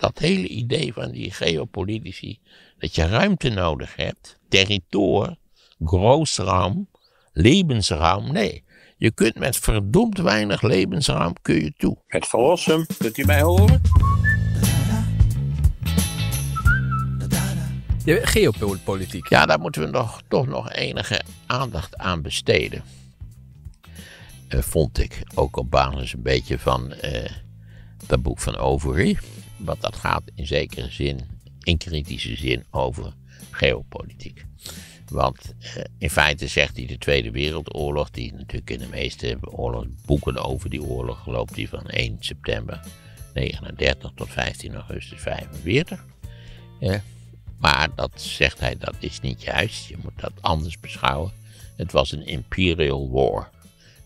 dat hele idee van die geopolitici, dat je ruimte nodig hebt, territorium, groosraam, levensraam, nee. Je kunt met verdomd weinig levensraam kun je toe. Het verlossen, kunt u mij horen? De geopolitiek. Ja, daar moeten we nog, toch nog enige aandacht aan besteden. Eh, vond ik ook op basis een beetje van eh, dat boek van Overy. Want dat gaat in zekere zin, in kritische zin, over geopolitiek. Want eh, in feite zegt hij de Tweede Wereldoorlog, die natuurlijk in de meeste oorlogsboeken over die oorlog loopt, die van 1 september 39 tot 15 augustus 45. maar dat zegt hij, dat is niet juist, je moet dat anders beschouwen. Het was een imperial war.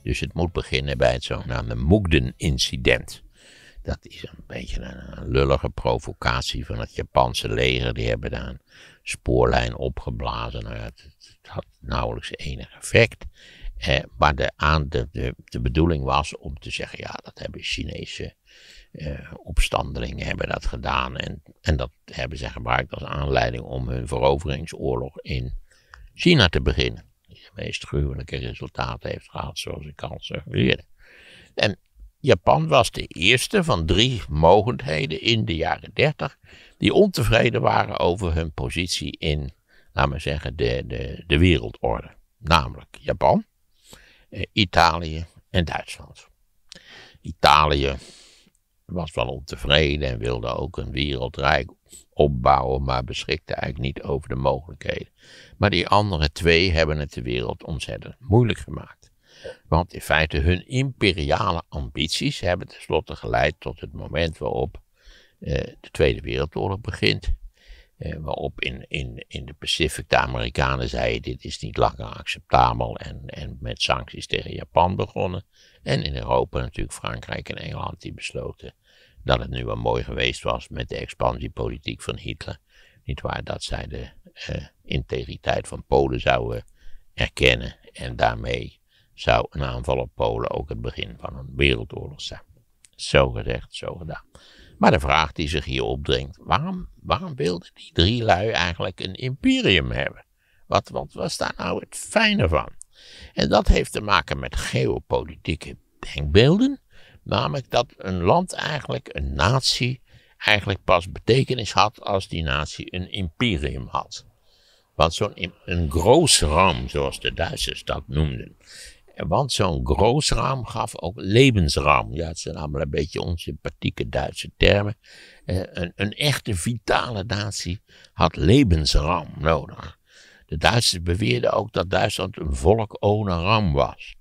Dus het moet beginnen bij het zogenaamde Moegden-incident. Dat is een beetje een, lullige provocatie van het Japanse leger. Die hebben daar een spoorlijn opgeblazen. Nou, het, het had nauwelijks enig effect. Eh, maar de, de, de, de, bedoeling was om te zeggen, ja, dat hebben Chinese eh, opstandelingen hebben dat gedaan. En, en dat hebben ze gebruikt als aanleiding om hun veroveringsoorlog in China te beginnen. Die de meest gruwelijke resultaten heeft gehad, zoals ik al zei. En Japan was de eerste van drie mogendheden in de jaren 30 die ontevreden waren over hun positie in, laten we zeggen, de, de, de wereldorde. Namelijk Japan, eh, Italië en Duitsland. Italië was wel ontevreden en wilde ook een wereldrijk opbouwen, maar beschikte eigenlijk niet over de mogelijkheden. Maar die andere twee hebben het de wereld ontzettend moeilijk gemaakt. Want in feite hun imperiale ambities hebben tenslotte geleid tot het moment waarop eh, de Tweede Wereldoorlog begint. Eh, waarop in, in, in de Pacific de Amerikanen zeiden dit is niet langer acceptabel en, en met sancties tegen Japan begonnen. En in Europa natuurlijk Frankrijk en Engeland die besloten dat het nu wel mooi geweest was met de expansiepolitiek van Hitler. Niet waar dat zij de eh, integriteit van Polen zouden erkennen en daarmee zou een aanval op Polen ook het begin van een wereldoorlog zijn. Zo gezegd, zo gedaan. Maar de vraag die zich hier opdringt, waarom, waarom wilden die drie lui eigenlijk een imperium hebben? Wat, wat was daar nou het fijne van? En dat heeft te maken met geopolitieke denkbeelden, namelijk dat een land eigenlijk, een natie, eigenlijk pas betekenis had als die natie een imperium had. Want zo'n een groot ram, zoals de Duitsers dat noemden, want zo'n ram gaf ook levensram. Ja, het zijn allemaal een beetje onsympathieke Duitse termen. Eh, een, een, echte vitale natie had levensram nodig. De Duitsers beweerden ook dat Duitsland een volk ohne ram was.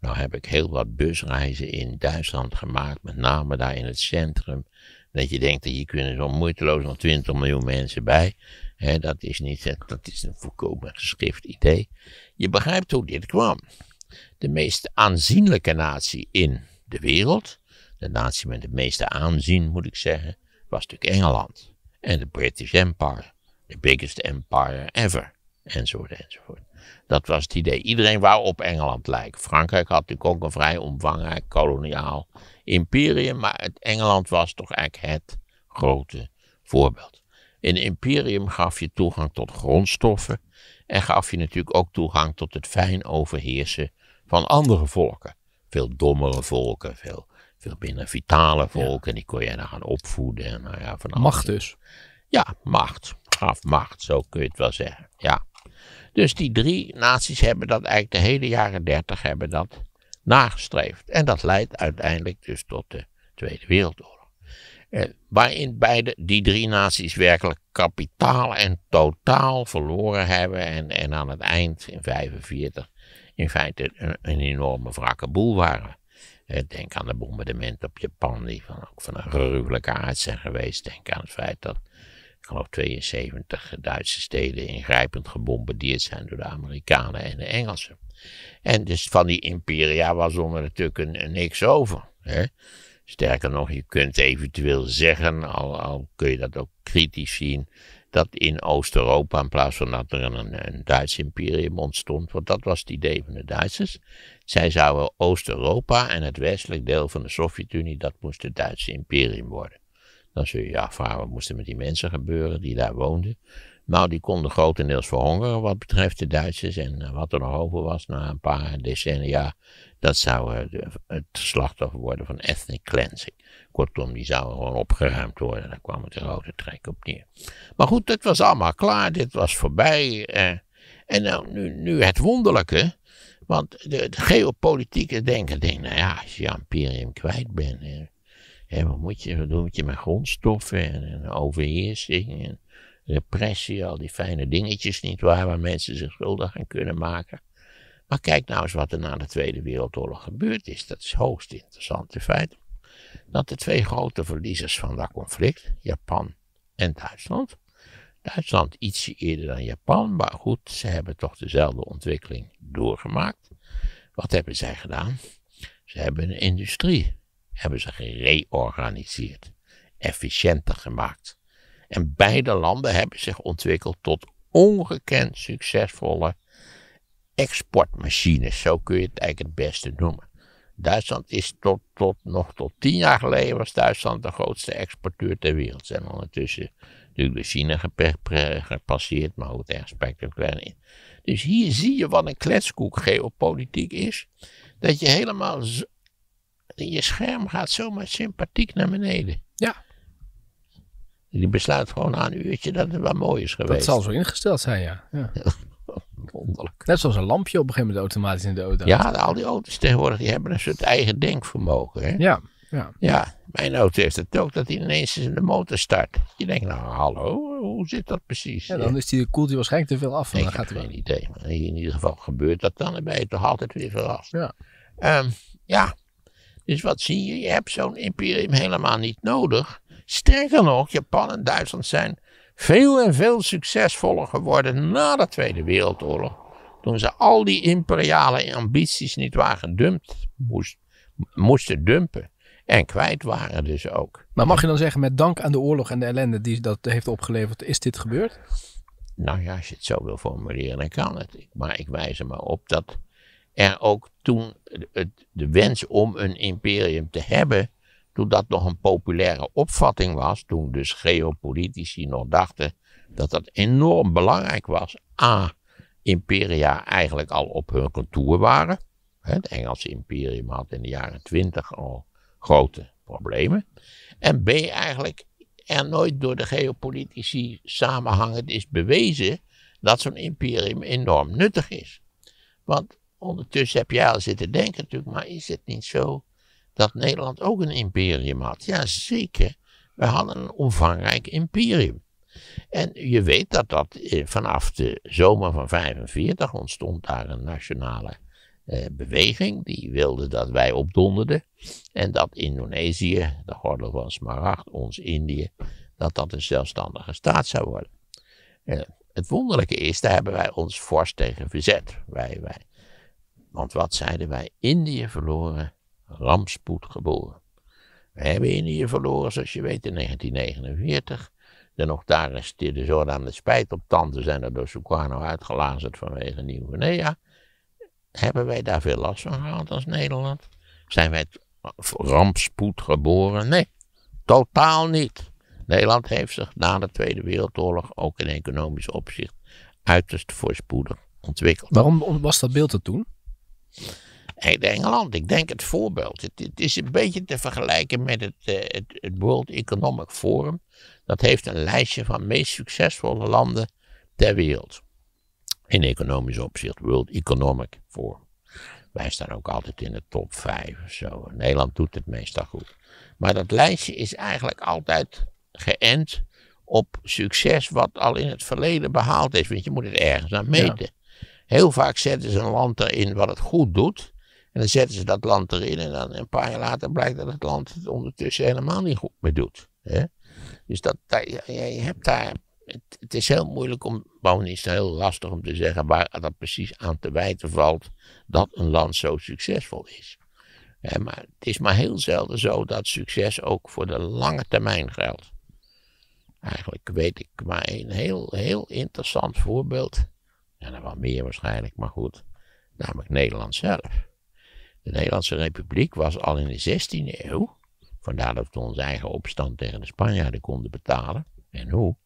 Nou heb ik heel wat busreizen in Duitsland gemaakt, met name daar in het centrum. Dat je denkt, dat hier kunnen zo moeiteloos nog 20 miljoen mensen bij. He, dat, is niet, dat is een volkomen geschrift idee. Je begrijpt hoe dit kwam de meest aanzienlijke natie in de wereld, de natie met het meeste aanzien moet ik zeggen, was natuurlijk Engeland. En de British Empire, the biggest empire ever, enzovoort, enzovoort. Dat was het idee. Iedereen wou op Engeland lijken. Frankrijk had natuurlijk ook een vrij omvangrijk koloniaal imperium, maar het Engeland was toch eigenlijk het grote voorbeeld. In een imperium gaf je toegang tot grondstoffen en gaf je natuurlijk ook toegang tot het fijn overheersen van andere volken. Veel dommere volken, veel, veel minder vitale volken. Die kon je dan gaan opvoeden. En, nou ja, van macht dus. Ja, macht. Gaf macht, zo kun je het wel zeggen. Ja. Dus die drie naties hebben dat eigenlijk de hele jaren dertig hebben dat nagestreefd. En dat leidt uiteindelijk dus tot de Tweede Wereldoorlog. Eh, waarin beide, die drie naties werkelijk kapitaal en totaal verloren hebben. En, en aan het eind in 1945 in feite een, een enorme wrakke boel waren. Eh, denk aan de bombardementen op Japan, die van, ook van een gruwelijke aard zijn geweest. Denk aan het feit dat, ik geloof, 72 Duitse steden ingrijpend gebombardeerd zijn door de Amerikanen en de Engelsen. En dus van die imperia was onder natuurlijk een, een niks over. Hè? Sterker nog, je kunt eventueel zeggen, al, al kun je dat ook kritisch zien, dat in Oost-Europa, in plaats van dat er een, Duits imperium ontstond, want dat was het idee van de Duitsers, zij zouden Oost-Europa en het westelijk deel van de Sovjet-Unie, dat moest het Duitse imperium worden. Dan zul je je afvragen, wat moest er met die mensen gebeuren die daar woonden? Nou, die konden grotendeels verhongeren wat betreft de Duitsers. En eh, wat er nog over was na een paar decennia, dat zou eh, het slachtoffer worden van ethnic cleansing. Kortom, die zouden gewoon opgeruimd worden. Daar kwam het grote trek op neer. Maar goed, dat was allemaal klaar. Dit was voorbij. Eh. en nou, nu, nu het wonderlijke. Want de, de geopolitieke denken nou ja, als je je imperium kwijt bent, hè, wat, moet je, wat je met grondstoffen en, en overheersing en repressie, al die fijne dingetjes, niet waar mensen zich schuldig aan kunnen maken. Maar kijk nou eens wat er na de Tweede Wereldoorlog gebeurd is. Dat is hoogst interessant in feite. Dat de twee grote verliezers van dat conflict, Japan en Duitsland. Duitsland ietsje eerder dan Japan, maar goed, ze hebben toch dezelfde ontwikkeling doorgemaakt. Wat hebben zij gedaan? Ze hebben een industrie hebben ze gereorganiseerd, efficiënter gemaakt. En beide landen hebben zich ontwikkeld tot ongekend succesvolle exportmachines. Zo kun je het eigenlijk het beste noemen. Duitsland is tot, tot, nog tot tien jaar geleden was Duitsland de grootste exporteur ter wereld. En ondertussen natuurlijk de China gepasseerd, maar ook erg spectaculair in. Dus hier zie je wat een kletskoek geopolitiek is. Dat je helemaal, je scherm gaat zomaar sympathiek naar beneden. Ja. Die besluit gewoon na een uurtje dat het wel mooi is geweest. Dat zal zo ingesteld zijn, ja. ja. Wonderlijk. Net zoals een lampje op een gegeven moment automatisch in de auto. Ja, al die auto's tegenwoordig die hebben een soort eigen denkvermogen. Hè? Ja, ja. Ja, mijn auto heeft het ook dat hij ineens in de motor start. Je denkt, nou hallo, hoe zit dat precies? Ja, dan is die, koelt hij waarschijnlijk te veel af. Ik gaat heb geen idee. in ieder geval gebeurt dat dan en ben je toch altijd weer verrast. Ja. Ehm, ja, dus wat zie je? Je hebt zo'n imperium helemaal niet nodig. Sterker nog, Japan en Duitsland zijn veel en veel succesvoller geworden na de Tweede Wereldoorlog. Toen ze al die imperiale ambities niet waren gedumpt, moesten dumpen. En kwijt waren dus ook. Maar mag je dan zeggen, met dank aan de oorlog en de ellende die dat heeft opgeleverd, is dit gebeurd? Nou ja, als je het zo wil formuleren, dan kan het. Maar ik wijs er maar op dat er ook toen de wens om een imperium te hebben toen dat nog een populaire opvatting was, toen dus geopolitici nog dachten dat dat enorm belangrijk was. A, imperia eigenlijk al op hun contour waren. Het Engelse imperium had in de jaren twintig al grote problemen. En B, eigenlijk er nooit door de geopolitici samenhangend is bewezen dat zo'n imperium enorm nuttig is. Want ondertussen heb jij al zitten denken natuurlijk, maar is het niet zo dat Nederland ook een imperium had. Ja, zeker. We hadden een omvangrijk imperium. En je weet dat dat eh, vanaf de zomer van 1945 ontstond daar een nationale eh, beweging. Die wilde dat wij opdonderden. En dat Indonesië, de gordel van Smaragd, ons Indië, dat dat een zelfstandige staat zou worden. Eh, het wonderlijke is, daar hebben wij ons fors tegen verzet. Wij, wij. Want wat zeiden wij? Indië verloren rampspoed geboren. We hebben Indië verloren, zoals je weet, in 1949. De nog daar resteerde de spijt op tanden zijn er door Sukarno uitgelazerd vanwege Nieuw-Guinea. Hebben wij daar veel last van gehad als Nederland? Zijn wij rampspoed geboren? Nee, totaal niet. Nederland heeft zich na de Tweede Wereldoorlog ook in economisch opzicht uiterst voorspoedig ontwikkeld. Waarom was dat beeld er toen? in Engeland. Ik denk het voorbeeld. Het, het, is een beetje te vergelijken met het, eh, het, World Economic Forum. Dat heeft een lijstje van de meest succesvolle landen ter wereld. In economisch opzicht, World Economic Forum. Wij staan ook altijd in de top 5 of zo. Nederland doet het meestal goed. Maar dat lijstje is eigenlijk altijd geënt op succes wat al in het verleden behaald is. Want je moet het ergens aan meten. Heel vaak zetten ze een land erin wat het goed doet. En dan zetten ze dat land erin en dan een paar jaar later blijkt dat het land het ondertussen helemaal niet goed meer doet. Hè? Dus dat, je, hebt daar, het, is heel moeilijk om, bovendien is het heel lastig om te zeggen waar dat precies aan te wijten valt dat een land zo succesvol is. maar het is maar heel zelden zo dat succes ook voor de lange termijn geldt. Eigenlijk weet ik maar een heel, heel interessant voorbeeld. En er wel meer waarschijnlijk, maar goed. Namelijk Nederland zelf. De Nederlandse Republiek was al in de 16e eeuw, vandaar dat we onze eigen opstand tegen de Spanjaarden konden betalen, en hoe,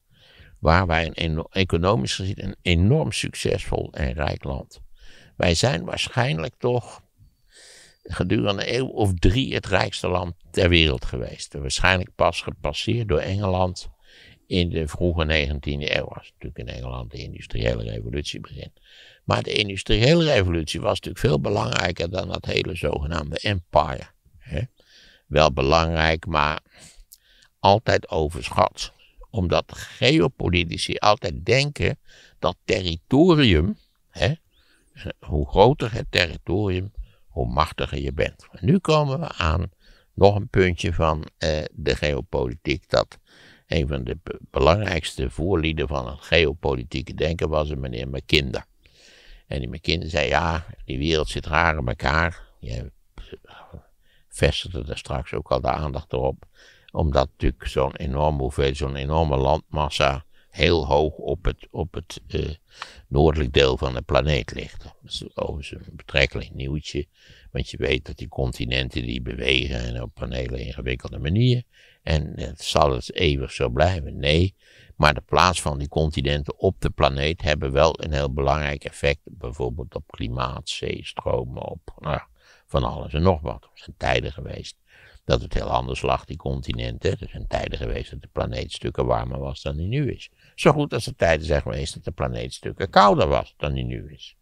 Waar wij een economisch gezien een enorm succesvol en rijk land. Wij zijn waarschijnlijk toch gedurende een eeuw of drie het rijkste land ter wereld geweest. Waarschijnlijk pas gepasseerd door Engeland in de vroege 19e eeuw was natuurlijk in Engeland de industriële revolutie begin. Maar de industriële revolutie was natuurlijk veel belangrijker dan dat hele zogenaamde empire. Hè? Wel belangrijk, maar altijd overschat. Omdat geopolitici altijd denken dat territorium, hè, hoe groter het territorium, hoe machtiger je bent. En nu komen we aan nog een puntje van eh, de geopolitiek dat een van de belangrijkste voorlieden van het geopolitieke denken was een meneer McKinder. En die Mackinder zei, ja, die wereld zit raar in elkaar. Je vestigde daar straks ook al de aandacht op. Omdat natuurlijk zo'n enorme zo'n enorme landmassa heel hoog op het, op het eh, noordelijk deel van de planeet ligt. Dat is overigens een betrekkelijk nieuwtje, want je weet dat die continenten die bewegen en op een hele ingewikkelde manier. En het eh, zal het eeuwig zo blijven? Nee. Maar de plaats van die continenten op de planeet hebben wel een heel belangrijk effect. Bijvoorbeeld op klimaat, zeestromen, op nou, van alles en nog wat. Er zijn tijden geweest dat het heel anders lag, die continenten. Er zijn tijden geweest dat de planeet stukken warmer was dan die nu is. Zo goed als er tijden zijn geweest dat de planeet stukken kouder was dan die nu is.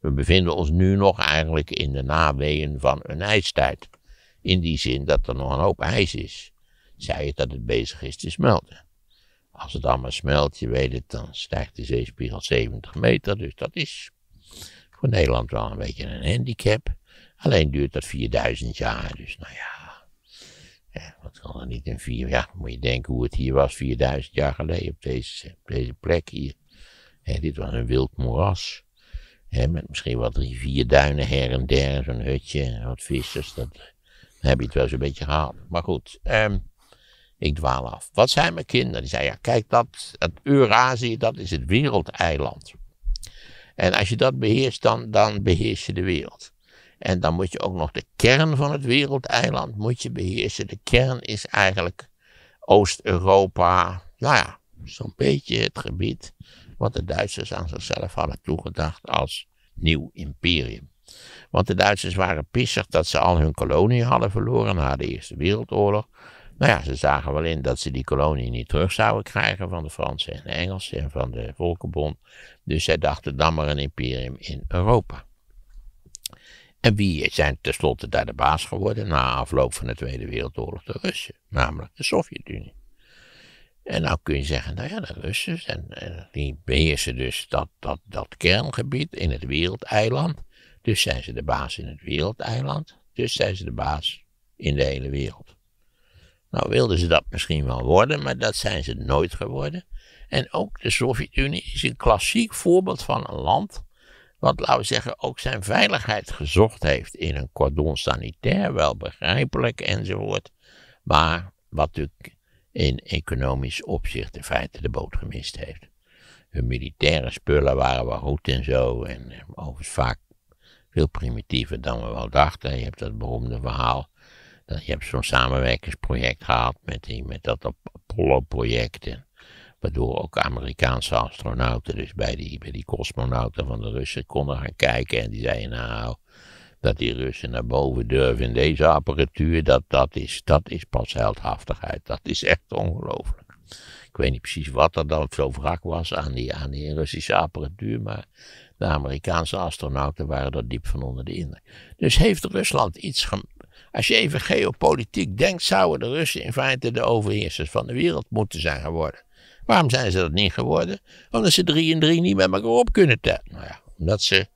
We bevinden ons nu nog eigenlijk in de naweeën van een ijstijd. In die zin dat er nog een hoop ijs is zei het dat het bezig is te smelten. Als het allemaal smelt, je weet het, dan stijgt de zeespiegel 70 meter. Dus dat is voor Nederland wel een beetje een handicap. Alleen duurt dat 4000 jaar. Dus nou ja, ja wat kan er niet in vier jaar? Moet je denken hoe het hier was 4000 jaar geleden op deze, deze plek hier. dit was een wild moeras. met misschien wat rivierduinen her en der, zo'n hutje, wat vissers. Dat, dan heb je het wel zo'n een beetje gehaald. Maar goed, um, ik dwaal af. Wat zijn mijn kinderen? Die zeiden, ja kijk dat, het Eurazië, dat is het wereldeiland. En als je dat beheerst, dan, dan beheers je de wereld. En dan moet je ook nog de kern van het wereldeiland moet je beheersen. De kern is eigenlijk Oost-Europa, nou ja, zo'n beetje het gebied wat de Duitsers aan zichzelf hadden toegedacht als nieuw imperium. Want de Duitsers waren pissig dat ze al hun koloniën hadden verloren na de Eerste Wereldoorlog. Nou ja, ze zagen wel in dat ze die kolonie niet terug zouden krijgen van de Fransen en de Engelsen en van de Volkenbond. Dus zij dachten dan maar een imperium in Europa. En wie zijn tenslotte daar de baas geworden na afloop van de Tweede Wereldoorlog? De Russen, namelijk de Sovjet-Unie. En nou kun je zeggen, nou ja, de Russen zijn, eh, die beheersen dus dat, dat, dat kerngebied in het wereldeiland. Dus zijn ze de baas in het wereldeiland, dus zijn ze de baas in de hele wereld. Nou wilden ze dat misschien wel worden, maar dat zijn ze nooit geworden. En ook de Sovjet-Unie is een klassiek voorbeeld van een land. wat, laten we zeggen, ook zijn veiligheid gezocht heeft in een cordon sanitair, wel begrijpelijk enzovoort. Maar wat natuurlijk in economisch opzicht in feite de boot gemist heeft. Hun militaire spullen waren wel goed en zo. En eh, overigens vaak veel primitiever dan we wel dachten. Je hebt dat beroemde verhaal je hebt zo'n samenwerkingsproject gehad met, die, met dat Apollo-project. Waardoor ook Amerikaanse astronauten, dus bij die, bij die cosmonauten van de Russen, konden gaan kijken. En die zeiden nou, dat die Russen naar boven durven in deze apparatuur, dat, dat, is, dat is pas heldhaftigheid. Dat is echt ongelooflijk. Ik weet niet precies wat er dan zo wrak was aan die, aan die Russische apparatuur, maar de Amerikaanse astronauten waren er diep van onder de indruk. Dus heeft Rusland iets, als je even geopolitiek denkt, zouden de Russen in feite de overheersers van de wereld moeten zijn geworden. Waarom zijn ze dat niet geworden? Omdat ze drie en drie niet met elkaar op kunnen tellen. Nou ja, omdat, ze,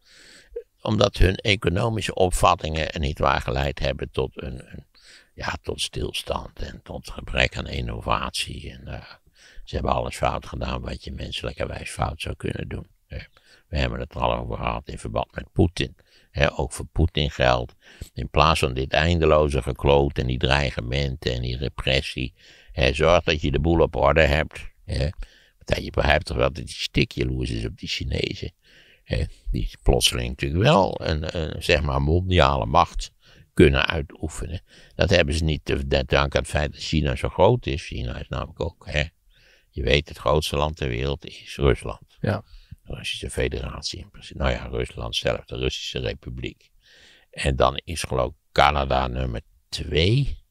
omdat hun economische opvattingen niet waar geleid hebben tot, een, een, ja, tot stilstand en tot gebrek aan innovatie. En, eh, ze hebben alles fout gedaan wat je menselijkerwijs fout zou kunnen doen. We hebben het al over gehad in verband met Poetin ook voor Poetin geldt. In plaats van dit eindeloze gekloot en die dreigementen en die repressie. He, zorg dat je de boel op orde hebt. He. je begrijpt toch wel dat die stik is op die Chinezen. die plotseling natuurlijk wel een, zeg maar mondiale macht kunnen uitoefenen. Dat hebben ze niet te danken aan het feit dat China zo groot is. China is namelijk ook, je weet, het grootste land ter wereld is Rusland. Ja. Russische Federatie. in principe, Nou ja, Rusland zelf, de Russische Republiek. En dan is geloof ik Canada nummer twee.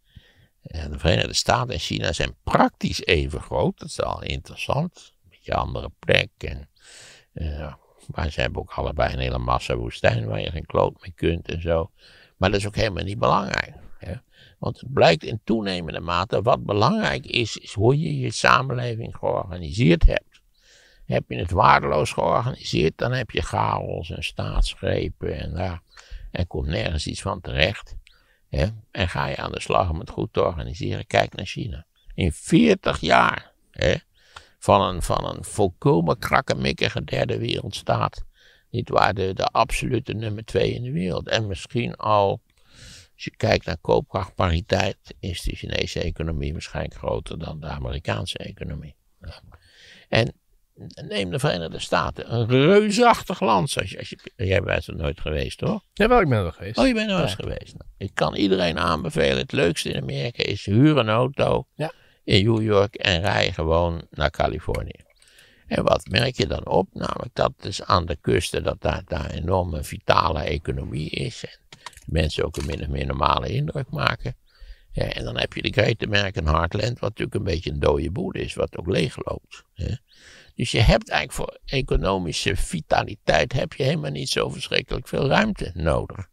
En de Verenigde Staten en China zijn praktisch even groot. Dat is al interessant. Een beetje andere plek. En, uh, maar ze hebben ook allebei een hele massa woestijn waar je geen kloot mee kunt en zo. Maar dat is ook helemaal niet belangrijk. Want het blijkt in toenemende mate wat belangrijk is, is hoe je je samenleving georganiseerd hebt. Heb je het waardeloos georganiseerd, dan heb je chaos en staatsgrepen en daar. En komt nergens iets van terecht. Hè? En ga je aan de slag om het goed te organiseren. Kijk naar China. In 40 jaar hè, van, een, van een volkomen krakkemikkige derde wereldstaat. Niet waar de, de absolute nummer twee in de wereld. En misschien al, als je kijkt naar koopkrachtpariteit, is de Chinese economie waarschijnlijk groter dan de Amerikaanse economie. En neem de Verenigde Staten. Een reusachtig land. Als je, als je, jij bent er nooit geweest, hoor. Ja, wel, ik ben er geweest. Oh, je bent er wel eens geweest. Nou, ik kan iedereen aanbevelen. Het leukste in Amerika is huur een auto ja. in New York en rij gewoon naar Californië. En wat merk je dan op? Namelijk dat dus aan de kusten dat daar, daar een enorme vitale economie is. En mensen ook een min of meer normale indruk maken en dan heb je de Great Heartland, wat natuurlijk een beetje een dode boer is, wat ook leegloopt. Hè. Dus je hebt eigenlijk voor economische vitaliteit heb je helemaal niet zo verschrikkelijk veel ruimte nodig.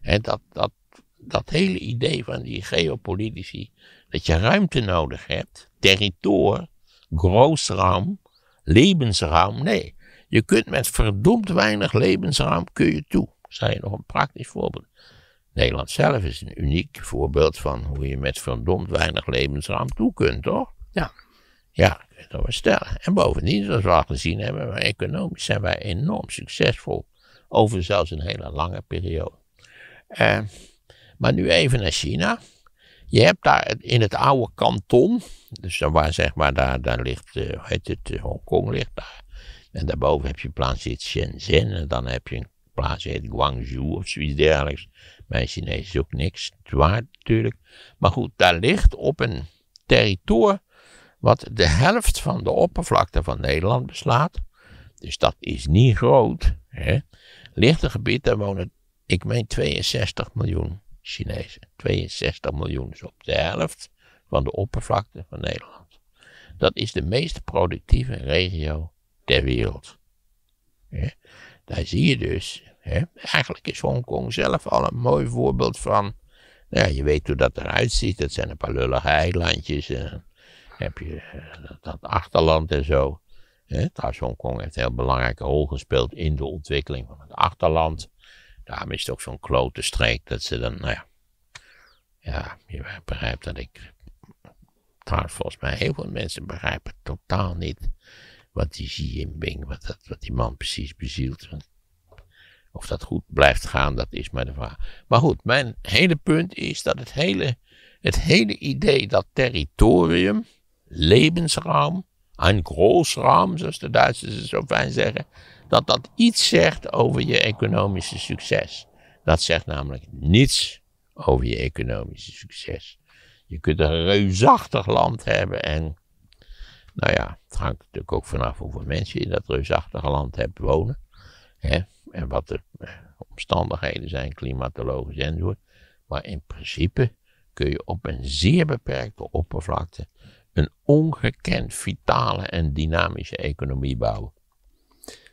En dat, dat, dat hele idee van die geopolitici, dat je ruimte nodig hebt, territorium, groosraam, levensraam, nee. Je kunt met verdomd weinig levensraam kun je toe. Dat je nog een praktisch voorbeeld. Nederland zelf is een uniek voorbeeld van hoe je met verdomd weinig levensraam toe kunt, toch? Ja. Ja, dat was stellen. En bovendien, zoals we al gezien hebben, economisch zijn wij enorm succesvol. Over zelfs een hele lange periode. Eh, maar nu even naar China. Je hebt daar in het oude kanton, dus waar zeg maar, daar, daar ligt, uh, het, eh, Hongkong ligt daar. En daarboven heb je een plaats die Shenzhen. En dan heb je een plaats die heet Guangzhou of zoiets dergelijks. Mijn Chinees is ook niks, waard natuurlijk. Maar goed, daar ligt op een territorium wat de helft van de oppervlakte van Nederland beslaat. Dus dat is niet groot. Hè? Ligt een gebied, daar wonen, ik meen 62 miljoen Chinezen. 62 miljoen, is op de helft van de oppervlakte van Nederland. Dat is de meest productieve regio ter wereld. Daar zie je dus Hè? Eigenlijk is Hongkong zelf al een mooi voorbeeld van. ja, je weet hoe dat eruit ziet. Dat zijn een paar lullige eilandjes. En heb je eh, dat achterland en zo. Hè? Trouwens, Hongkong heeft een heel belangrijke rol gespeeld in de ontwikkeling van het achterland. Daarom is het ook zo'n klote streek dat ze dan, nou ja. Ja, je begrijpt dat ik. Trouwens, volgens mij heel veel mensen begrijpen totaal niet wat die Xi Jinping, wat, dat, wat die man precies bezielt. Of dat goed blijft gaan, dat is maar de vraag. Maar goed, mijn hele punt is dat het hele, het hele idee dat territorium, levensraam, een groosraam, zoals de Duitsers het zo fijn zeggen, dat dat iets zegt over je economische succes. Dat zegt namelijk niets over je economische succes. Je kunt een reusachtig land hebben en, nou ja, het hangt natuurlijk ook vanaf hoeveel mensen je in dat reusachtige land hebt wonen. Hè? en wat de eh, omstandigheden zijn, klimatologisch enzovoort. Maar in principe kun je op een zeer beperkte oppervlakte een ongekend vitale en dynamische economie bouwen.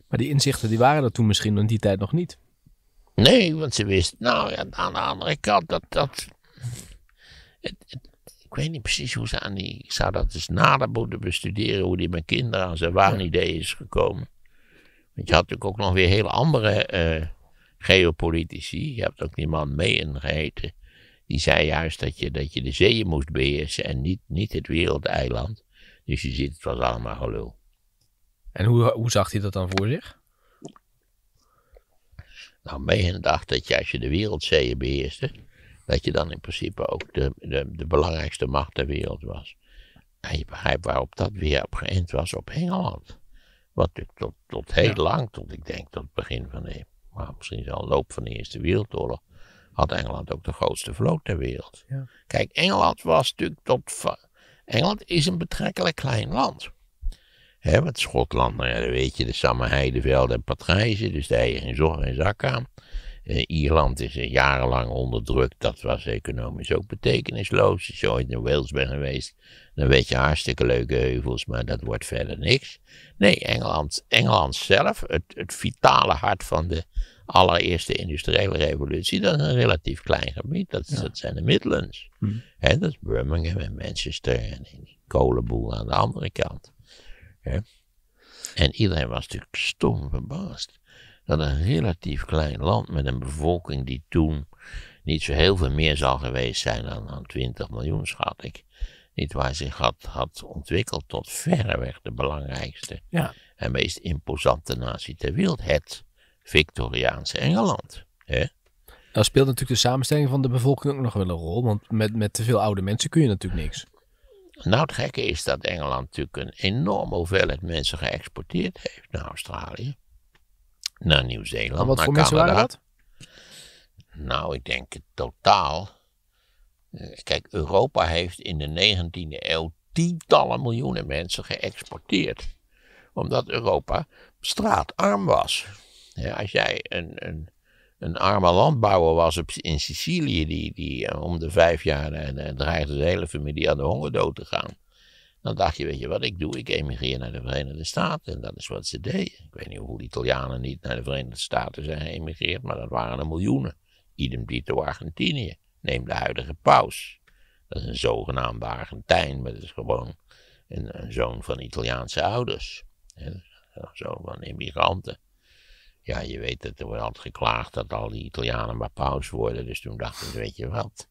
Maar die inzichten die waren er toen misschien in die tijd nog niet. Nee, want ze wisten, nou ja, aan de andere kant, dat, dat het, ik weet niet precies hoe ze aan die, ik zou dat eens nader moeten bestuderen, hoe die met kinderen aan zijn waanidee is gekomen. Want je had natuurlijk ook nog weer hele andere uh, geopolitici. Je hebt ook die man Meehan geheten. Die zei juist dat je, dat je de zeeën moest beheersen en niet, niet het wereldeiland. Dus je ziet, het was allemaal gelul. En hoe, hoe zag hij dat dan voor zich? Nou, Meehan dacht dat je als je de wereldzeeën beheerste, dat je dan in principe ook de, de, de belangrijkste macht ter wereld was. En je begrijpt waarop dat weer op geënt was op Engeland. Wat tot, tot heel lang, tot ik denk tot het begin van de, maar misschien wel loop van de Eerste Wereldoorlog, had Engeland ook de grootste vloot ter wereld. Ja. Kijk, Engeland was natuurlijk tot. Engeland is een betrekkelijk klein land. Hè, want Schotland, nou ja, weet je, de Samme en Patrijzen, dus daar je geen zorg en zak aan. Eh, Ierland is eh, jarenlang onderdrukt. Dat was economisch ook betekenisloos. Als je ooit in Wales bent geweest, dan weet je hartstikke leuke heuvels, maar dat wordt verder niks. Nee, Engeland, Engeland zelf, het, het vitale hart van de allereerste industriële revolutie, dat is een relatief klein gebied. Dat, zijn de Midlands. Hmm. dat is Birmingham en Manchester en die kolenboel aan de andere kant. En iedereen was natuurlijk stom verbaasd dat een relatief klein land met een bevolking die toen niet zo heel veel meer zal geweest zijn dan, dan 20 miljoen, schat ik. Niet waar zich had, had ontwikkeld tot verreweg de belangrijkste en meest imposante natie ter wereld. Het Victoriaanse Engeland. Hè? speelt natuurlijk de samenstelling van de bevolking ook nog wel een rol, want met, met te veel oude mensen kun je natuurlijk niks. Nou, het gekke is dat Engeland natuurlijk een enorme hoeveelheid mensen geëxporteerd heeft naar Australië naar Nieuw-Zeeland. Wat voor mensen waren dat? Nou, ik denk totaal. Eh, kijk, Europa heeft in de 19e eeuw tientallen miljoenen mensen geëxporteerd. Omdat Europa straatarm was. als jij een, een, een arme landbouwer was op, in Sicilië, die, die eh, om de vijf jaar en eh, dreigde de hele familie aan de hongerdood te gaan. Dan dacht je, weet je wat ik doe? Ik emigreer naar de Verenigde Staten. En dat is wat ze deden. Ik weet niet hoe Italianen niet naar de Verenigde Staten zijn geëmigreerd, maar dat waren er miljoenen. Idem dito Argentinië. Neem de huidige paus. Dat is een zogenaamde Argentijn, maar dat is gewoon een, zoon van Italiaanse ouders. Een zoon van immigranten. Ja, je weet dat er wordt geklaagd dat al die Italianen maar paus worden. Dus toen dacht ik, weet je wat?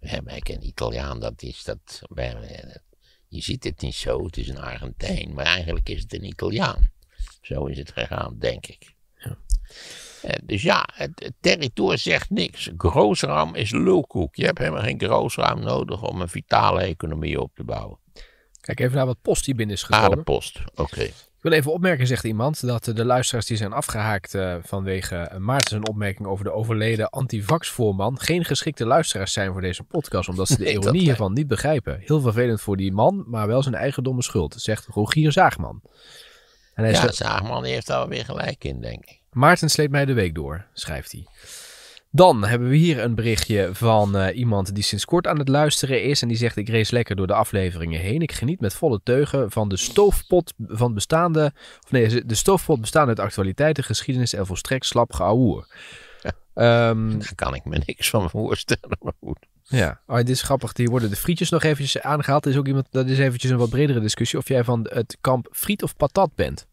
hebben eigenlijk een Italiaan, dat is dat. Je ziet het niet zo, het is een Argentijn, maar eigenlijk is het een Italiaan. Zo is het gegaan, denk ik. Ja. Eh, dus ja, het, territorium zegt niks. Groosraam is lulkoek. Je hebt helemaal geen groosraam nodig om een vitale economie op te bouwen. Kijk even naar wat post hier binnen is gekomen. Ah, de post, oké wil even opmerken, zegt iemand, dat de luisteraars die zijn afgehaakt eh, vanwege Maarten's opmerking over de overleden antivax-voorman geen geschikte luisteraars zijn voor deze podcast, omdat ze de ironie hiervan niet begrijpen. Heel vervelend voor die man, maar wel zijn eigen domme schuld, zegt Rogier Zaagman. En hij ja, zegt, Zaagman heeft daar weer gelijk in, denk ik. Maarten sleept mij de week door, schrijft hij. Dan hebben we hier een berichtje van eh, iemand die sinds kort aan het luisteren is. En die zegt: Ik race lekker door de afleveringen heen. Ik geniet met volle teugen van de stoofpot van bestaande. Of nee, de stoofpot bestaande uit actualiteiten, geschiedenis en volstrekt slap geouwehoer. Ehm, daar kan ik me niks van voorstellen, maar goed. Ja, oh, dit is grappig. Hier worden de frietjes nog eventjes aangehaald. is ook iemand, dat is eventjes een wat bredere discussie. Of jij van het kamp friet of patat bent.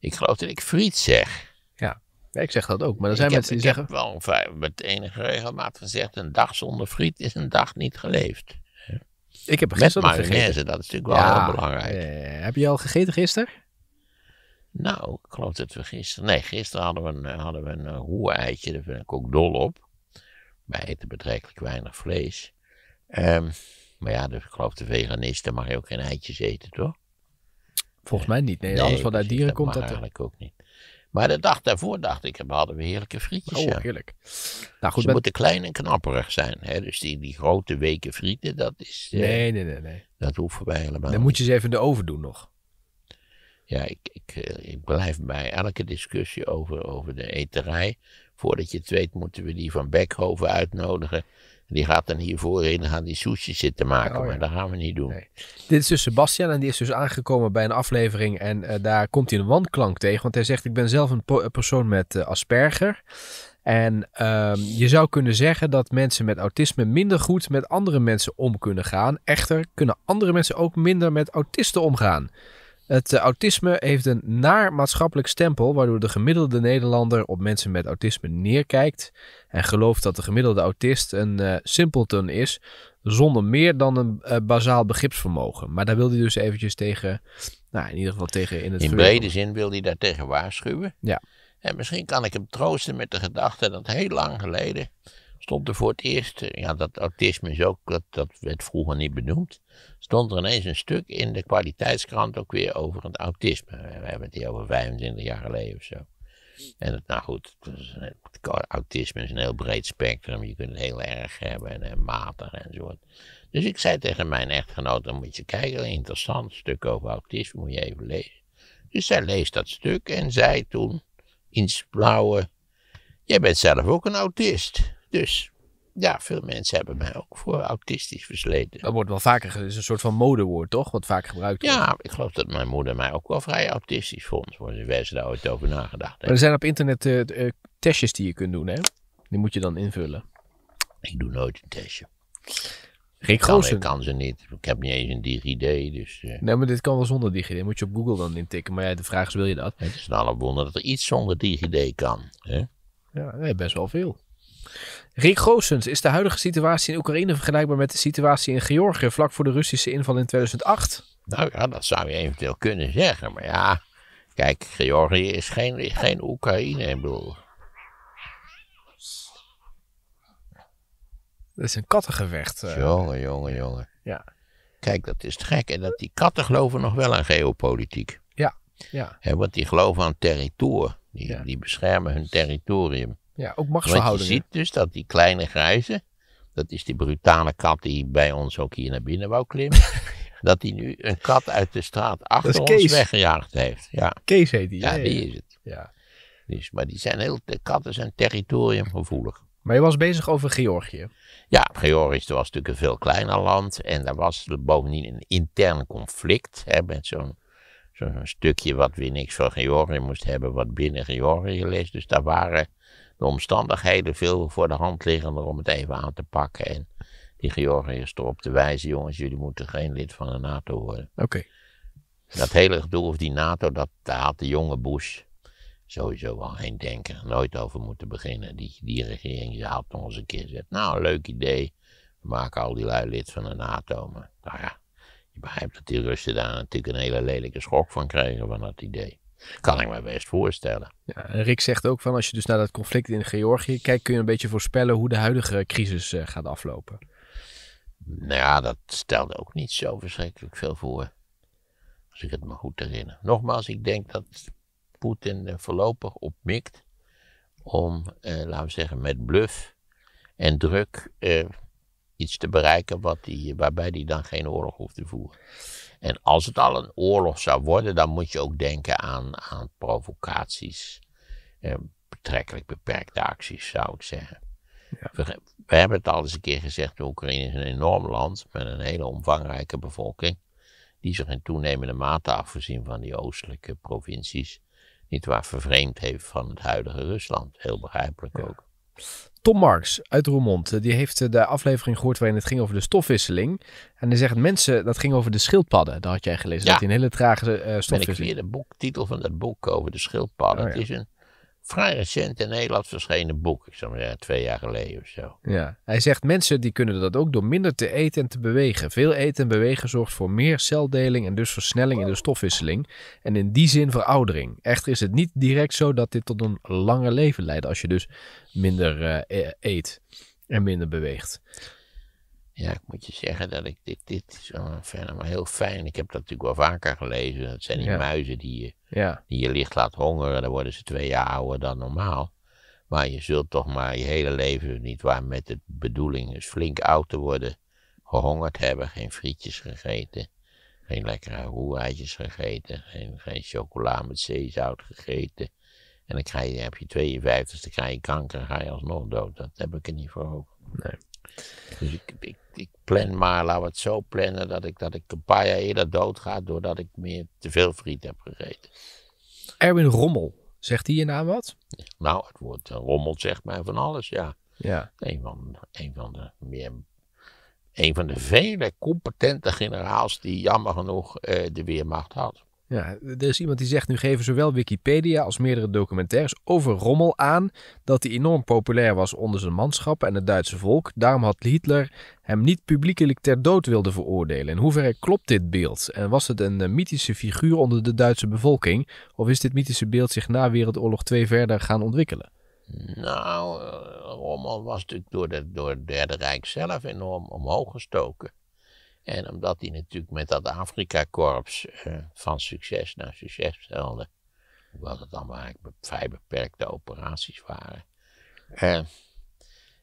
Ik geloof dat ik friet zeg. Ja, ik zeg dat ook, maar er zijn mensen die zeggen... wel met enige regelmaat gezegd, een dag zonder friet is een dag niet geleefd. Ik heb gisteren Met mayonaise, gegeten. dat is natuurlijk wel heel belangrijk. heb je al gegeten gisteren? Nou, ik geloof dat we gisteren... Nee, gisteren hadden we een, hadden we een eh, daar vind ik ook dol op. Wij eten betrekkelijk weinig vlees. Ehm, maar ja, dus ik geloof de veganisten mag je ook geen eitjes eten, toch? Volgens mij niet. Nee, alles wat uit dieren dat komt... Dat eigenlijk ook niet. Maar de dag daarvoor dacht ik, hadden we heerlijke frietjes. Oh, ja. heerlijk. Nou, goed, Ze moeten klein en knapperig zijn. Hè? Dus die, die grote weken frieten, dat is... Eh, nee, nee, nee, nee. Dat hoeven wij helemaal Dan moet je ze even de oven doen nog. Ja, ik, ik, eh, ik blijf bij elke discussie over, over de eterij. Voordat je het weet moeten we die van Beckhoven uitnodigen. Die gaat dan hiervoor in gaan die sushi zitten maken. Oh, maar dat gaan we niet doen. Dit is dus Sebastian en die is dus aangekomen bij een aflevering. En eh, daar komt hij een wanklank tegen. Want hij zegt, ik ben zelf een persoon met eh, Asperger. En ehm, je zou kunnen zeggen dat mensen met autisme minder goed met andere mensen om kunnen gaan. Echter kunnen andere mensen ook minder met autisten omgaan. Het eh, autisme heeft een naar maatschappelijk stempel, waardoor de gemiddelde Nederlander op mensen met autisme neerkijkt en gelooft dat de gemiddelde autist een eh, simpelton simpleton is, zonder meer dan een uh, bazaal begripsvermogen. Maar daar wil hij dus eventjes tegen, nou, in ieder geval tegen in het In brede zin wil hij daar tegen waarschuwen. Ja. En misschien kan ik hem troosten met de gedachte dat heel lang geleden stond er voor het eerst, eh, ja, dat autisme is ook, dat, dat werd vroeger niet benoemd, stond er ineens een stuk in de kwaliteitskrant ook weer over het autisme. We hebben het hier over 25 jaar geleden of zo. En nou goed, autisme is een heel breed spectrum. Je kunt het heel erg hebben en matig en zo. Dus ik zei tegen mijn echtgenoot, dan moet je kijken, een interessant stuk over autisme, moet je even lezen. Dus zij leest dat stuk en zei toen, in blauwe, jij bent zelf ook een autist. Dus ja, veel mensen hebben mij ook voor autistisch versleten. Dat wordt wel vaker, dat is een soort van modewoord toch, wat vaak gebruikt wordt. Ja, ik geloof dat mijn moeder mij ook wel vrij autistisch vond, voor zover ze daar ooit over nagedacht Maar er zijn op internet eh, eh, testjes die je kunt doen hè, die moet je dan invullen. Ik doe nooit een testje. Rick ik kan, kan ze niet. Ik heb niet eens een DigiD. Dus, eh. Nee, maar dit kan wel zonder DigiD. Moet je op Google dan intikken. Maar ja, de vraag is, wil je dat? Het is nou een alle wonder dat er iets zonder DigiD kan. Hè? Ja, best wel veel. Rick Goosens, is de huidige situatie in Oekraïne vergelijkbaar met de situatie in Georgië vlak voor de Russische inval in 2008? Nou ja, dat zou je eventueel kunnen zeggen, maar ja, kijk, Georgië is geen, geen Oekraïne, ik bedoel. Dat is een kattengevecht. Uh. Jongen, jongen, jongen. Ja. Kijk, dat is gek. En dat die katten geloven nog wel aan geopolitiek. Ja, ja. En want die geloven aan territorium. die beschermen hun territorium. Ja, ook machtsverhoudingen. Want je ziet dus dat die kleine grijze, dat is die brutale kat die bij ons ook hier naar binnen wou klimmen. dat die nu een kat uit de straat achter ons weggejaagd heeft. Ja. Kees heet die. Ja, die is het. Ja. Dus, maar die zijn heel, de katten zijn territoriumgevoelig. Maar je was bezig over Georgië. Ja, Georgië was natuurlijk een veel kleiner land. En daar was bovendien een intern conflict hè, met zo'n zo'n stukje wat weer niks van Georgië moest hebben, wat binnen Georgië leest. Dus daar waren de omstandigheden veel voor de hand liggen om het even aan te pakken. En die Georgiërs erop te wijzen, jongens, jullie moeten geen lid van de NATO worden. Oké. Dat hele gedoe of die NATO, dat, daar had de jonge Bush sowieso wel heen denken, nooit over moeten beginnen. Die, die regering die had nog eens een keer gezegd, nou, leuk idee, we maken al die lui lid van de NATO. Maar nou ja, je begrijpt dat die Russen daar natuurlijk een hele lelijke schok van kregen van dat idee. Kan ik me best voorstellen. Ja, Rick zegt ook van als je dus naar dat conflict in Georgië kijkt, kun je een beetje voorspellen hoe de huidige crisis eh, gaat aflopen. Nou ja, dat stelde ook niet zo verschrikkelijk veel voor. Als ik het me goed herinner. Nogmaals, ik denk dat Poetin voorlopig op mikt om, eh, laten we zeggen, met bluff en druk eh, iets te bereiken wat die, waarbij hij dan geen oorlog hoeft te voeren. En als het al een oorlog zou worden, dan moet je ook denken aan, aan provocaties. Eh, betrekkelijk beperkte acties, zou ik zeggen. We, hebben het al eens een keer gezegd, de Oekraïne is een enorm land met een hele omvangrijke bevolking. Die zich in toenemende mate, afgezien van die oostelijke provincies, niet waar vervreemd heeft van het huidige Rusland. Heel begrijpelijk ja. ook. Tom Marks uit Roermond, eh, die heeft eh, de aflevering gehoord waarin het ging over de stofwisseling. En hij zegt mensen, dat ging over de schildpadden. Daar had jij gelezen, ja. dat hij een hele trage stofwisseling... Eh, ben ik weer de boektitel van dat boek over de schildpadden. Oh ja. Het is een vrij recent in Nederland verschenen boek. Ik zou maar twee jaar geleden of zo. Ja, hij zegt mensen die kunnen dat ook door minder te eten en te bewegen. Veel eten en bewegen zorgt voor meer celdeling en dus versnelling in de stofwisseling. En in die zin veroudering. Echter is het niet direct zo dat dit tot een langer leven leidt als je dus minder eh, e-, eet en minder beweegt. Ja, ik moet je zeggen dat ik dit, dit is heel fijn. Ik heb dat natuurlijk wel vaker gelezen. Dat zijn die muizen die je, die je licht laat hongeren. Dan worden ze twee jaar ouder dan normaal. Maar je zult toch maar je hele leven, niet waar, met de bedoeling flink oud te worden, gehongerd hebben. Geen frietjes gegeten. Geen lekkere roerijtjes gegeten. Geen, chocola met zeezout gegeten. En dan krijg je, heb je 52, dan krijg je kanker en ga je alsnog dood. Dat heb ik er niet voor over. Nee. Dus ik, ik, ik, plan maar, laten we het zo plannen, dat ik, dat ik een paar jaar eerder doodga doordat ik meer te veel friet heb gegeten. Erwin Rommel, zegt hij je naam wat? Nou, het woord eh, Rommel zegt mij van alles, ja. ja. Een, van, een, van de meer, een van de vele competente generaals die jammer genoeg uh, de Weermacht had. Ja, er is iemand die zegt nu geven zowel Wikipedia als meerdere documentaires over Rommel aan dat hij enorm populair was onder zijn manschap en het Duitse volk. Daarom had Hitler hem niet publiekelijk ter dood wilde veroordelen. In hoeverre klopt dit beeld? En was het een eh, mythische figuur onder de Duitse bevolking? Of is dit mythische beeld zich na Wereldoorlog 2 verder gaan ontwikkelen? Nou, eh, Rommel was natuurlijk door, de, door het Derde Rijk zelf enorm omhoog gestoken. En omdat hij natuurlijk met dat Afrika-korps eh, van succes naar succes stelde, hoewel het dan eigenlijk vrij beperkte operaties waren, eh,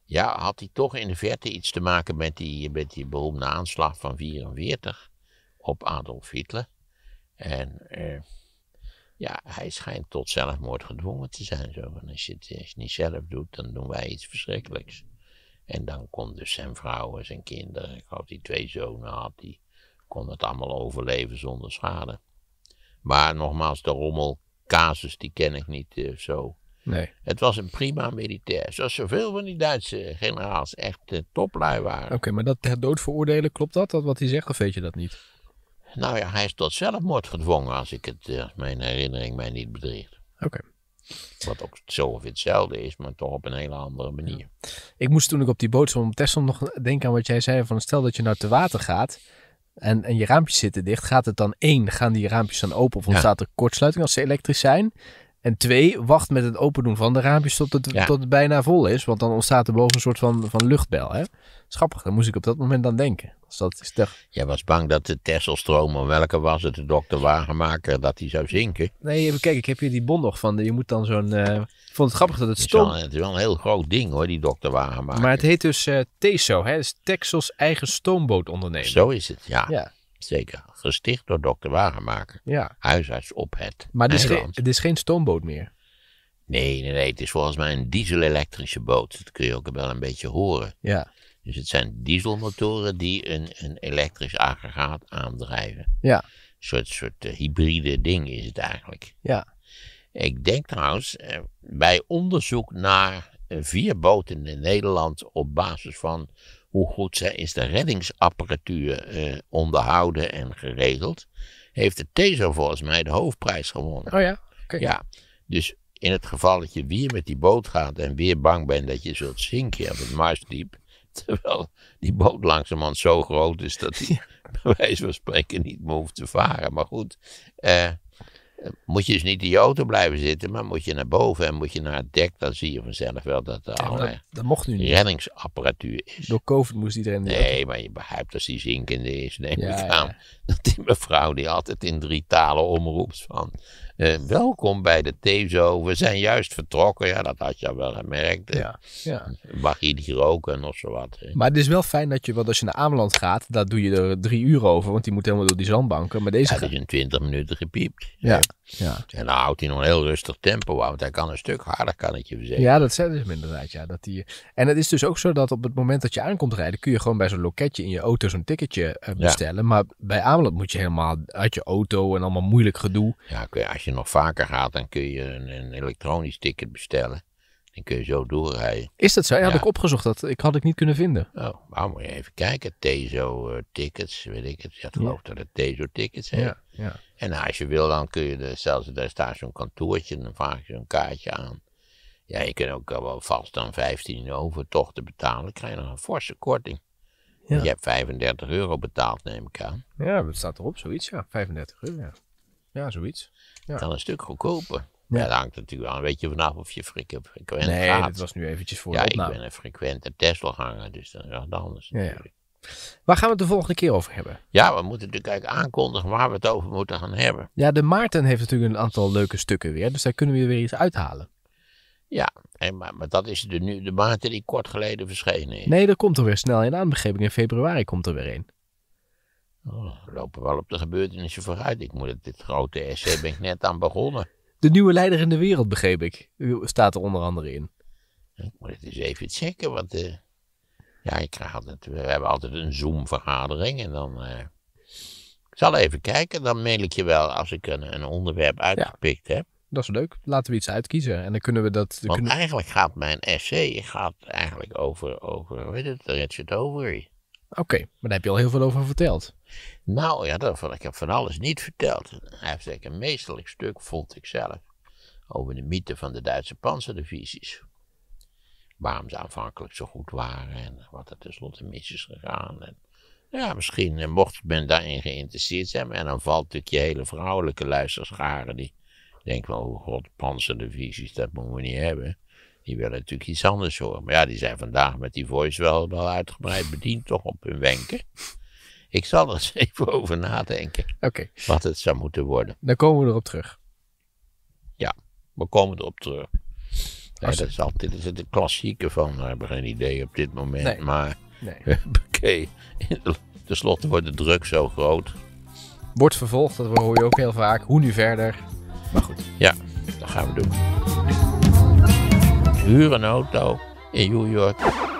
ja, had hij toch in de verte iets te maken met die, met die beroemde aanslag van 44 op Adolf Hitler. En eh, ja, hij schijnt tot zelfmoord gedwongen te zijn. Zo. als je het niet zelf doet, dan doen wij iets verschrikkelijks. En dan kon dus zijn vrouw en zijn kinderen, ik had die twee zonen had, die kon het allemaal overleven zonder schade. Maar nogmaals, de rommel, casus die ken ik niet eh, zo. Nee. Het was een prima militair. Zoals zoveel van die Duitse generaals echt uh, toplui waren. Oké, maar dat ter dood veroordelen, klopt dat, dat wat hij zegt, of weet je dat niet? Nou ja, hij is tot zelfmoord gedwongen, als ik het, eh, mijn herinnering mij niet bedriegt. Oké. Wat ook zo of hetzelfde is, maar toch op een hele andere manier. Ik moest toen ik op die boot stond om nog denken aan wat jij zei. Van stel dat je nou te water gaat en, en je raampjes zitten dicht. Gaat het dan één, gaan die raampjes dan open of ontstaat er kortsluiting als ze elektrisch zijn? En twee, wacht met het opendoen van de raampjes tot het, tot het bijna vol is. Want dan ontstaat er boven een soort van, van luchtbel. Hè? Schappig, daar moest ik op dat moment aan denken. Dus dat is toch... Jij was bang dat de testosteron, of welke was het, de dokter Wagenmaker, dat die zou zinken? Nee, even kijken, ik heb hier die bon nog van. Je moet dan zo'n... Eh, ik vond het grappig dat het stond. Het, is wel een heel groot ding hoor, die dokter Wagenmaker. Maar het heet dus uh, TESO, hè? Dat is Texels eigen stoombootonderneming. Zo is het, ja. Ja, Zeker. Gesticht door dokter Wagenmaker. Ja. Huisarts op het Maar het is, geen, het is geen stoomboot meer. Nee, nee, nee. Het is volgens mij een diesel-elektrische boot. Dat kun je ook wel een beetje horen. Ja. Dus het zijn dieselmotoren die een, een elektrisch aggregaat aandrijven. Ja. Een soort, soort eh, hybride ding is het eigenlijk. Ja. Ik denk trouwens, eh, bij onderzoek naar eh, vier boten in Nederland op basis van hoe goed zij is de reddingsapparatuur eh, onderhouden en geregeld, heeft de TESO volgens mij de hoofdprijs gewonnen. Oh ja? Ja, dus in het geval dat je weer met die boot gaat en weer bang bent dat je zult zinken op het Marsdiep, terwijl die boot langzamerhand zo groot is dat die bij wijze van spreken niet meer hoeft te varen. Maar goed, eh, moet je dus niet in je auto blijven zitten, maar moet je naar boven en moet je naar het dek, dan zie je vanzelf wel dat er reddingsapparatuur is. Door COVID moest iedereen... Nee, maar je begrijpt als die zinkende is, neem ja, ik aan. Dat die mevrouw die altijd in drie talen omroept van, eh, welkom bij de Tezo. We zijn juist vertrokken. Ja, dat had je wel gemerkt. Ja, ja. Mag je niet roken of zo wat. Maar het is wel fijn dat je, want als je naar Ameland gaat, dat doe je er drie uur over. Want die moet helemaal door die zandbanken. Maar deze ja, is in twintig minuten gepiept. Ja, ja. En dan houdt hij nog een heel rustig tempo Want hij kan een stuk harder, kan ik je zeggen. Ja, dat zeiden ze inderdaad. Ja, dat die... En het is dus ook zo dat op het moment dat je aankomt rijden, kun je gewoon bij zo'n loketje in je auto zo'n ticketje eh, bestellen. Maar bij Ameland moet je helemaal uit je auto en allemaal moeilijk gedoe. Ja, kun je, als je nog vaker gaat, dan kun je een, een elektronisch ticket bestellen. Dan kun je zo doorrijden. Is dat zo? Ja, had ik opgezocht. Dat ik had ik niet kunnen vinden. Oh, nou moet je even kijken. Tezo eh, tickets weet ik het. Ja, ik geloof dat het Tezo tickets zijn. Ja, ja. En nou, als je wil, dan kun je de, zelfs, daar staat zo'n kantoortje. Dan vraag je zo'n kaartje aan. Ja, je kunt ook wel vast dan 15 euro betalen. Dan krijg je nog een forse korting. Ja. Je hebt 35 euro betaald, neem ik aan. Ja, dat staat erop, zoiets, ja. 35 euro, ja. Ja, zoiets. Ja. Dan een stuk goedkoper. Ja. dat hangt natuurlijk aan. Weet je vanaf of je frequent nee, gaat. Nee, dat was nu eventjes voor ja, Ja, ik ben een frequente tesla hanger dus dan gaat het anders ja, natuurlijk. Waar gaan we het de volgende keer over hebben? Ja, we moeten natuurlijk kijken aankondigen waar we het over moeten gaan hebben. Ja, de Maarten heeft natuurlijk een aantal leuke stukken weer, dus daar kunnen we weer iets uithalen. Ja, en maar, maar dat is de, nu, de Maarten die kort geleden verschenen is. Nee, er komt er weer snel een aanbieding In februari komt er weer een. Oh. we lopen wel op de gebeurtenissen vooruit. Ik moet dit grote essay ben ik net aan begonnen. De nieuwe leider in de wereld, begreep ik. U staat er onder andere in. Ik moet het eens even checken, want... Eh, ja, ik we hebben altijd een Zoom-vergadering en dan... Eh, ik zal even kijken, dan mail ik je wel als ik een, onderwerp uitgepikt heb. Dat is leuk. Laten we iets uitkiezen en dan kunnen we dat... Want eigenlijk gaat mijn essay gaat eigenlijk over, over weet het, Richard Overy. Oké, maar daar heb je al heel veel over verteld. Nou ja, daarvan, ik heb van alles niet verteld. Hij heeft eigenlijk een meesterlijk stuk, vond ik zelf, over de mythe van de Duitse panzerdivisies. Waarom ze aanvankelijk zo goed waren en wat er tenslotte mis is gegaan. En, ja, misschien eh, mocht men daarin geïnteresseerd zijn. En dan valt natuurlijk je hele vrouwelijke luisterscharen die denken van, oh god, panzerdivisies, dat moeten we niet hebben. Die willen natuurlijk iets anders horen. Maar ja, die zijn vandaag met die voice wel, wel uitgebreid bediend, toch op hun wenken. Ik zal er eens even over nadenken. Wat het zou moeten worden. Dan komen we erop terug. Ja, we komen erop terug. dat is altijd dit is de klassieke van, we hebben geen idee op dit moment. Maar, nee. oké, Ten slotte wordt de druk zo groot. Wordt vervolgd, dat hoor je ook heel vaak. Hoe nu verder? Maar goed. Ja, dat gaan we doen. Huren auto in New York.